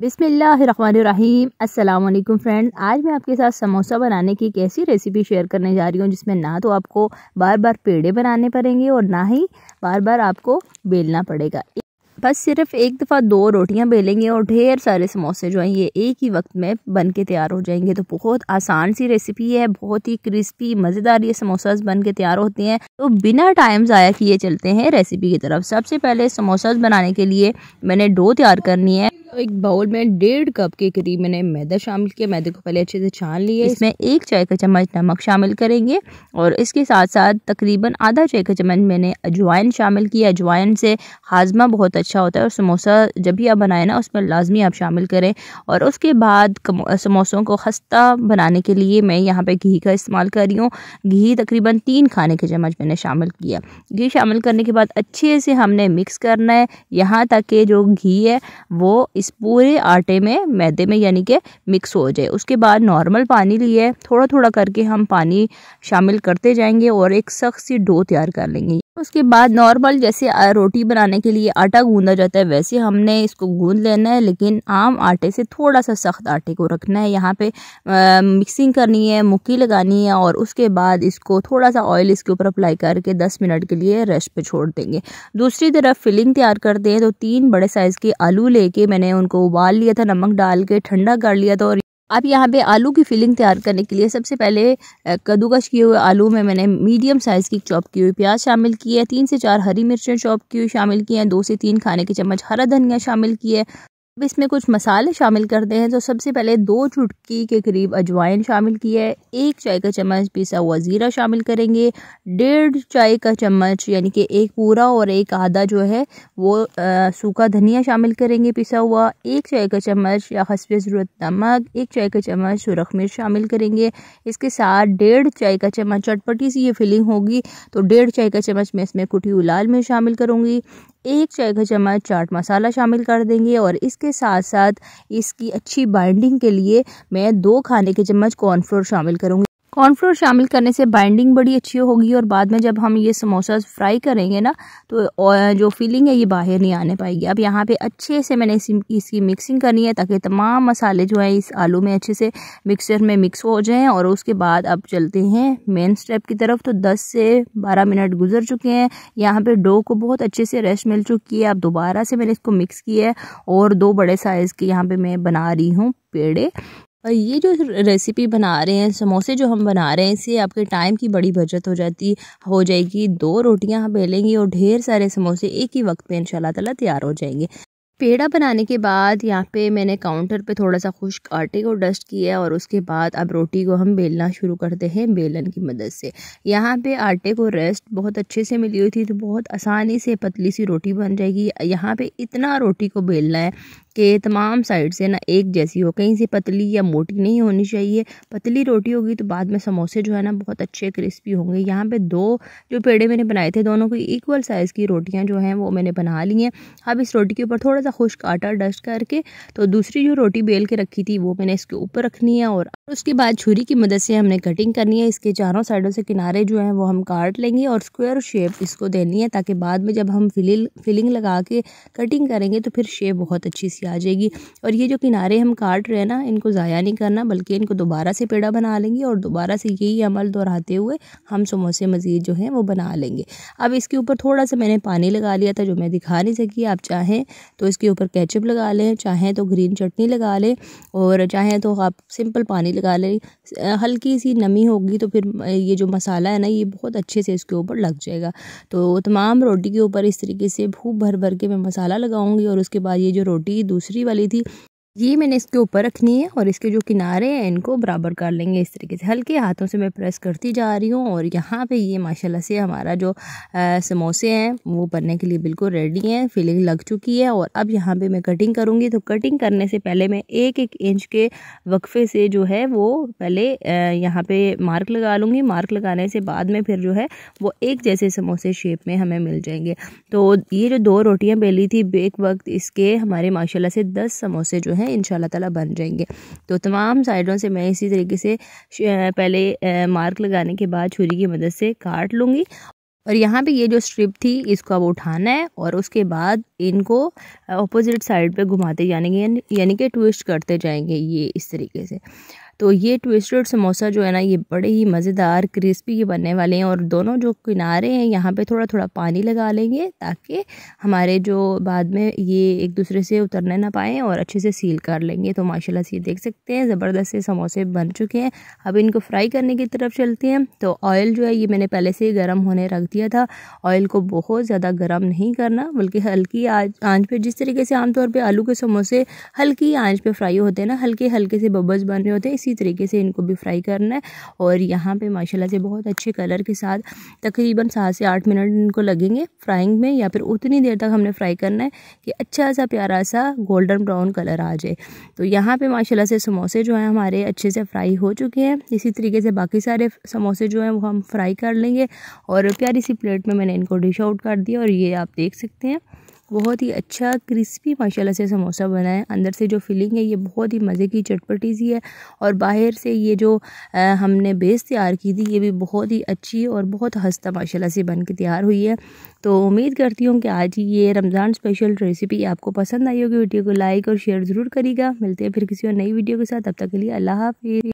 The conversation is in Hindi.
बिसमीम अल्लाम फ्रेंड आज मैं आपके साथ समोसा बनाने की एक ऐसी रेसिपी शेयर करने जा रही हूँ जिसमें ना तो आपको बार बार पेड़े बनाने पड़ेंगे और ना ही बार बार आपको बेलना पड़ेगा बस सिर्फ एक दफ़ा दो रोटियां बेलेंगे और ढेर सारे समोसे जो हैं ये एक ही वक्त में बन के तैयार हो जाएंगे तो बहुत आसान सी रेसिपी है बहुत ही क्रिस्पी मज़ेदार ये समोसाज बन के तैयार होते हैं तो बिना टाइम ज़ाया किए चलते हैं रेसिपी की तरफ सबसे पहले समोसाज बनाने के लिए मैंने डो तैयार करनी है तो एक बाउल में डेढ़ कप के करीब मैंने मैदा शामिल किया मैदे को पहले अच्छे से छान लिए इसमें एक चाय का चम्मच नमक शामिल करेंगे और इसके साथ साथ तकरीबन आधा चाय का चम्मच मैंने अजवाइन शामिल किया अजवाइन से हाजमा बहुत अच्छा अच्छा होता है और समोसा जब भी आप बनाएं ना उसमें लाजमी आप शामिल करें और उसके बाद समोसों को खस्ता बनाने के लिए मैं यहाँ पर घी का इस्तेमाल कर रही हूँ घी तकरीबन तीन खाने के चम्मच मैंने शामिल किया घी शामिल करने के बाद अच्छे से हमने मिक्स करना है यहाँ तक कि जो घी है वो इस पूरे आटे में मैदे में यानी कि मिक्स हो जाए उसके बाद नॉर्मल पानी लिए थोड़ा थोड़ा करके हम पानी शामिल करते जाएंगे और एक सख्त सी डो तैयार कर लेंगे उसके बाद नॉर्मल जैसे रोटी बनाने के लिए आटा गूंदा जाता है वैसे हमने इसको गूंद लेना है लेकिन आम आटे से थोड़ा सा सख्त आटे को रखना है यहाँ पे आ, मिक्सिंग करनी है मुक्की लगानी है और उसके बाद इसको थोड़ा सा ऑयल इसके ऊपर अप्लाई करके दस मिनट के लिए रेस्ट पे छोड़ देंगे दूसरी तरफ फिलिंग तैयार करते हैं तो तीन बड़े साइज़ के आलू लेके मैंने उनको उबाल लिया था नमक डाल के ठंडा कर लिया था और अब यहाँ पे आलू की फिलिंग तैयार करने के लिए सबसे पहले कद्दूकश किए हुए आलू में मैंने मीडियम साइज़ की चॉप की हुई प्याज शामिल की है तीन से चार हरी मिर्चें चॉप की हुई शामिल की हैं दो से तीन खाने के चम्मच हरा धनिया शामिल की है अब इसमें कुछ मसाले शामिल करते हैं तो सबसे पहले दो चुटकी के करीब अजवाइन शामिल की है एक चाय का चम्मच पिसा हुआ ज़ीरा शामिल करेंगे डेढ़ चाय का चम्मच यानी कि एक पूरा और एक आधा जो है वो आ, सूखा धनिया शामिल करेंगे पिसा हुआ एक चाय का चम्मच या हसब ज़रूरत नमक एक चाय का चम्मच सुरख मिर्च शामिल करेंगे इसके साथ डेढ़ चाय का चम्मच चटपटी सी ये फिलिंग होगी तो डेढ़ चाय का चम्मच मैं इसमें कुटी हुई लाल मिर्च शामिल करूँगी एक चाय का चम्मच चाट मसाला शामिल कर देंगे और इसके साथ साथ इसकी अच्छी बाइंडिंग के लिए मैं दो खाने के चम्मच कॉर्नफ्लोर शामिल करूँगी कॉर्नफ्लोर शामिल करने से बाइंडिंग बड़ी अच्छी होगी और बाद में जब हम ये समोसा फ्राई करेंगे ना तो जो फीलिंग है ये बाहर नहीं आने पाएगी अब यहाँ पे अच्छे से मैंने इसी इसकी मिक्सिंग करनी है ताकि तमाम मसाले जो हैं इस आलू में अच्छे से मिक्सर में मिक्स हो जाएँ और उसके बाद अब चलते हैं मेन स्टेप की तरफ तो दस से बारह मिनट गुजर चुके हैं यहाँ पर डो को बहुत अच्छे से रेस्ट मिल चुकी है अब दोबारा से मैंने इसको मिक्स किया है और दो बड़े साइज़ के यहाँ पर मैं बना रही हूँ पेड़े और ये जो रेसिपी बना रहे हैं समोसे जो हम बना रहे हैं इससे आपके टाइम की बड़ी बचत हो जाती हो जाएगी दो रोटियां हम बेलेंगे और ढेर सारे समोसे एक ही वक्त में इंशाल्लाह ताला तैयार हो जाएंगे पेड़ा बनाने के बाद यहाँ पे मैंने काउंटर पे थोड़ा सा खुश्क आटे को डस्ट किया और उसके बाद अब रोटी को हम बेलना शुरू करते हैं बेलन की मदद से यहाँ पे आटे को रेस्ट बहुत अच्छे से मिली हुई थी तो बहुत आसानी से पतली सी रोटी बन जाएगी यहाँ पे इतना रोटी को बेलना है कि तमाम साइड से ना एक जैसी हो कहीं से पतली या मोटी नहीं होनी चाहिए पतली रोटी होगी तो बाद में समोसे जो है ना बहुत अच्छे क्रिस्पी होंगे यहाँ पे दो जो पेड़े मैंने बनाए थे दोनों को इक्वल साइज़ की रोटियाँ जो हैं वो मैंने बना ली हैं अब इस रोटी के ऊपर थोड़ा सा खुश्क आटा डस्ट करके तो दूसरी जो रोटी बेल के रखी थी वो मैंने इसके ऊपर रखनी है और उसके बाद छुरी की मदद से हमने कटिंग करनी है इसके चारों साइडों से किनारे जो हैं वो हम काट लेंगे और स्क्वायर शेप इसको देनी है ताकि बाद में जब हम फिलिंग फिलिंग लगा के कटिंग करेंगे तो फिर शेप बहुत अच्छी सी आ जाएगी और ये जो किनारे हम काट रहे हैं ना इनको ज़ाया नहीं करना बल्कि इनको दोबारा से पेड़ा बना लेंगे और दोबारा से यही अमल दोहराते हुए हम समोसे मज़ीद जो हैं वो बना लेंगे अब इसके ऊपर थोड़ा सा मैंने पानी लगा लिया था जो मैं दिखा नहीं सकी आप चाहें तो इस उसके ऊपर केचप लगा लें चाहें तो ग्रीन चटनी लगा लें और चाहें तो आप सिंपल पानी लगा लें हल्की सी नमी होगी तो फिर ये जो मसाला है ना ये बहुत अच्छे से इसके ऊपर लग जाएगा तो तमाम रोटी के ऊपर इस तरीके से भूख भर भर के मैं मसाला लगाऊंगी और उसके बाद ये जो रोटी दूसरी वाली थी ये मैंने इसके ऊपर रखनी है और इसके जो किनारे हैं इनको बराबर कर लेंगे इस तरीके से हल्के हाथों से मैं प्रेस करती जा रही हूँ और यहाँ पे ये माशाल्लाह से हमारा जो आ, समोसे हैं वो बनने के लिए बिल्कुल रेडी हैं फिलिंग लग चुकी है और अब यहाँ पे मैं कटिंग करूँगी तो कटिंग करने से पहले मैं एक एक इंच के वक्फे से जो है वो पहले यहाँ पर मार्क लगा लूँगी मार्क लगाने से बाद में फिर जो है वो एक जैसे समोसे शेप में हमें मिल जाएंगे तो ये जो दो रोटियाँ बेली थी एक वक्त इसके हमारे माशाला से दस समोसे जो हैं है इन ताला बन जाएंगे तो तमाम साइडों से मैं इसी तरीके से पहले मार्क लगाने के बाद छुरी की मदद से काट लूँगी और यहाँ पे ये जो स्ट्रिप थी इसको अब उठाना है और उसके बाद इनको अपोजिट साइड पे घुमाते जाएंगे यानी कि ट्विस्ट करते जाएंगे ये इस तरीके से तो ये ट्विस्टेड समोसा जो है ना ये बड़े ही मज़ेदार क्रिस्पी के बनने वाले हैं और दोनों जो किनारे हैं यहाँ पे थोड़ा थोड़ा पानी लगा लेंगे ताकि हमारे जो बाद में ये एक दूसरे से उतरने ना पाएँ और अच्छे से सील कर लेंगे तो माशाला से देख सकते हैं ज़बरदस्त से समोसे बन चुके हैं अब इनको फ्राई करने की तरफ चलते हैं तो ऑयल जो है ये मैंने पहले से ही गर्म होने रख दिया था ऑयल को बहुत ज़्यादा गर्म नहीं करना बल्कि हल्की आँच पर जिस तरीके से आमतौर पर आलू के समोसे हल्की आँच पर फ्राई होते हैं ना हल्के हल्के से बबल्स बन रहे होते हैं इसी तरीके से इनको भी फ्राई करना है और यहाँ पे माशाल्लाह से बहुत अच्छे कलर के साथ तकरीबन सात से आठ मिनट इनको लगेंगे फ्राइंग में या फिर उतनी देर तक हमने फ्राई करना है कि अच्छा सा प्यारा सा गोल्डन ब्राउन कलर आ जाए तो यहाँ पर माशाला से समोसे जो हैं हमारे अच्छे से फ्राई हो चुके हैं इसी तरीके से बाकी सारे समोसे जो हैं वो हम फ्राई कर लेंगे और प्यारी सी प्लेट में मैंने इनको डिश आउट कर दिया और ये आप देख सकते हैं बहुत ही अच्छा क्रिस्पी माशाल्लाह से समोसा बना है अंदर से जो फिलिंग है ये बहुत ही मज़े की चटपटी सी है और बाहर से ये जो आ, हमने बेस तैयार की थी ये भी बहुत ही अच्छी और बहुत हस्ता माशाल्लाह से बन के तैयार हुई है तो उम्मीद करती हूँ कि आज ये रमज़ान स्पेशल रेसिपी आपको पसंद आई होगी वीडियो को लाइक और शेयर ज़रूर करिएगा मिलते हैं फिर किसी और नई वीडियो के साथ तब तक के लिए अल्लाह हाफि